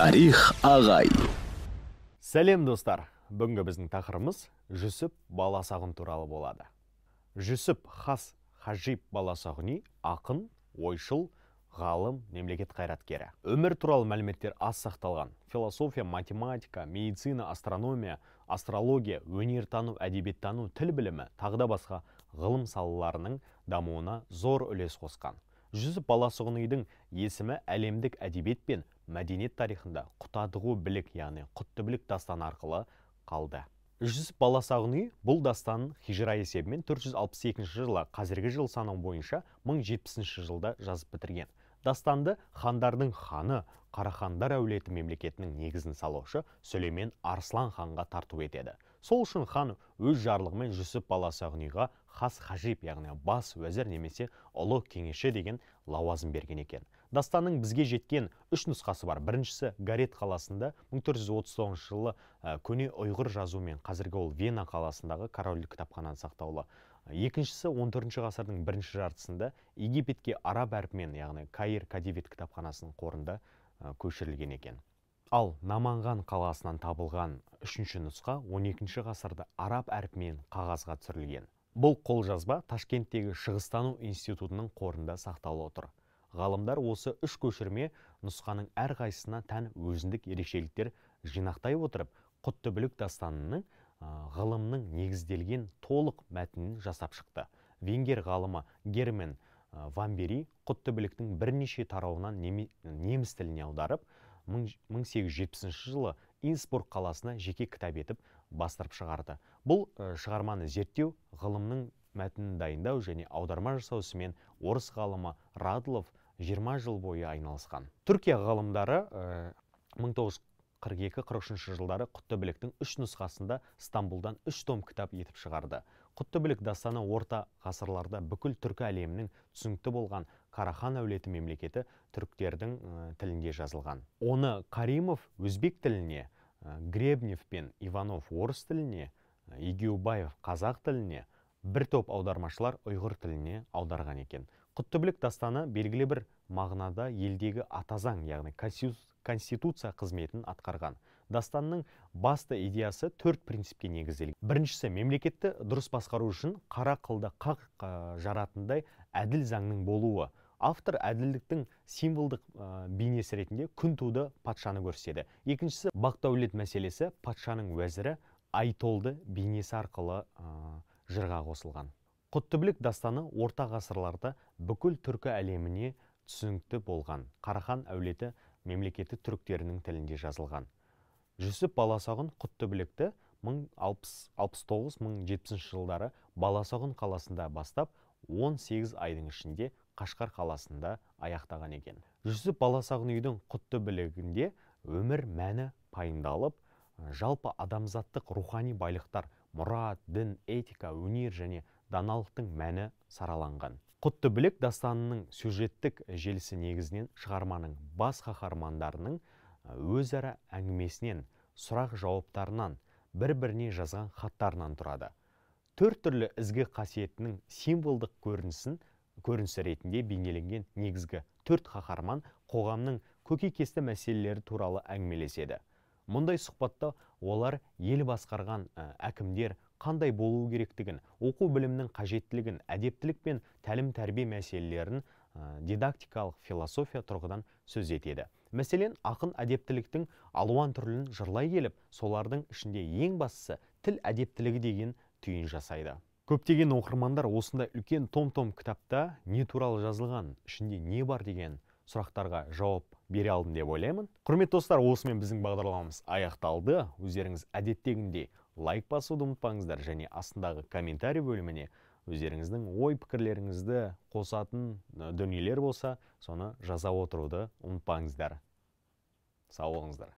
тарих ағай сәлем достар бүгінгі біздің тақырыбымыз жүсіп баласағұн туралы болады жүсіп хас хажиб баласағұни ақын ойшыл ғалым мемлекет қайраткері өмір туралы мәліметтер аз сақталған философия математика медицина астрономия астрология өнертану әдебиеттану тіл білімі тағы да басқа ғылым салаларының дамуына зор үлес қосқан жүсіп үйдің есімі әлемдік әдебиет пен мәдениет тарихында құтадығу білік яғни құтты білік дастаны арқылы қалды жүсіп баласағұни бұл дастанын хижра есебімен 462 жылы қазіргі жыл санау бойынша 1070 жылда жазып бітірген дастанды хандардың ханы қарахандар әулеті мемлекетінің негізін салушы сүлеймен арслан ханға тарту етеді сол үшін хан өз жарлығымен жүсіп үйға хас хажиб яғни бас уәзір немесе ұлы кеңесші деген лауазым берген екен дастанның бізге жеткен үш нұсқасы бар біріншісі гарет қаласында 1439 жылы ә, көне ұйғыр жазуымен қазіргі ол вена қаласындағы корольдік кітапқанан сақтаулы екіншісі 14 ғасырдың бірінші жартысында египетке араб әрпімен яғни каир кадивет кітапханасының қорында ә, көшірілген екен ал наманған қаласынан табылған үшінші нұсқа 12 ғасырда араб әрпімен қағазға түсірілген бұл қолжазба ташкенттегі шығыстану институтының қорында сақтаулы отыр ғалымдар осы үш көшірме нұсқаның әрқайсысына тән өзіндік ерекшеліктер жинақтай отырып құтты білік дастанының ғылымның негізделген толық мәтінін жасап шықты венгер ғалымы гермен вамбери біліктің бірнеше тарауынан неміс тіліне аударып 1870 жылы инсбург қаласына жеке кітап етіп бастырып шығарды бұл шығарманы зерттеу ғылымның мәтінін дайындау және аударма жасау орыс ғалымы радлов 20 жыл бойы айналысқан түркия ғалымдары 1942-43 жылдары құтты біліктің үш нұсқасында стамбулдан үш том кітап етіп шығарды Құтты білік дастаны орта ғасырларда бүкіл түркі әлемінің түсінікті болған қарахан әулеті мемлекеті түріктердің тілінде жазылған оны каримов өзбек тіліне гребнев пен иванов орыс тіліне егеубаев қазақ тіліне бір топ аудармашылар ұйғыр тіліне аударған екен құттыбілік дастаны белгілі бір мағынада елдегі атазаң яғни конституция қызметін атқарған дастанның басты идеясы төрт принципке негізделген біріншісі мемлекетті дұрыс басқару үшін қара қылды қақ жаратындай әділ заңның болуы автор әділдіктің символдық бейнесі ретінде күн туды патшаны көрсетеді екіншісі бақтаулет мәселесі патшаның уәзірі айтолды бейнесі арқылы жырға қосылған құттыбілік дастаны орта ғасырларда бүкіл түркі әлеміне түсінікті болған қарахан әулеті мемлекеті түріктерінің тілінде жазылған жүсіп баласағұн құттыбілікті 1069-1070 жылдары баласағұн қаласында бастап 18 айдың ішінде қашқар қаласында аяқтаған екен жүсіп баласағұн үйдің құттыбілігінде өмір мәні пайымдалып жалпы адамзаттық рухани байлықтар мұрат дін этика өнер және даналықтың мәні сараланған құтты білек дастанының сюжеттік желісі негізінен шығарманың бас қаһармандарының өзара әңгімесінен сұрақ жауаптарынан бір біріне жазған хаттарынан тұрады төрт түрлі ізгі қасиетінің символдық көрінісін көрінісі ретінде бейнеленген негізгі төрт қаһарман қоғамның көкейкесті мәселелері туралы әңгімелеседі мұндай сұхбатта олар ел басқарған ә, әкімдер қандай болуы керектігін оқу білімнің қажеттілігін әдептілік пен тәлім тәрбие мәселелерін ә, дидактикалық философия тұрғыдан сөз етеді мәселен ақын әдептіліктің алуан түрлін жырлай келіп солардың ішінде ең бастысы тіл әдептілігі деген түйін жасайды көптеген оқырмандар осындай үлкен том том кітапта не туралы жазылған ішінде не бар деген сұрақтарға жауап бере алдым деп ойлаймын құрметті достар осымен біздің бағдарламамыз аяқталды өздеріңіз әдеттегінде лайк басуды ұмытпаңыздар және астындағы комментарий бөліміне өздеріңіздің ой пікірлеріңізді қосатын дүниелер болса соны жаза отыруды ұмытпаңыздар сау болыңыздар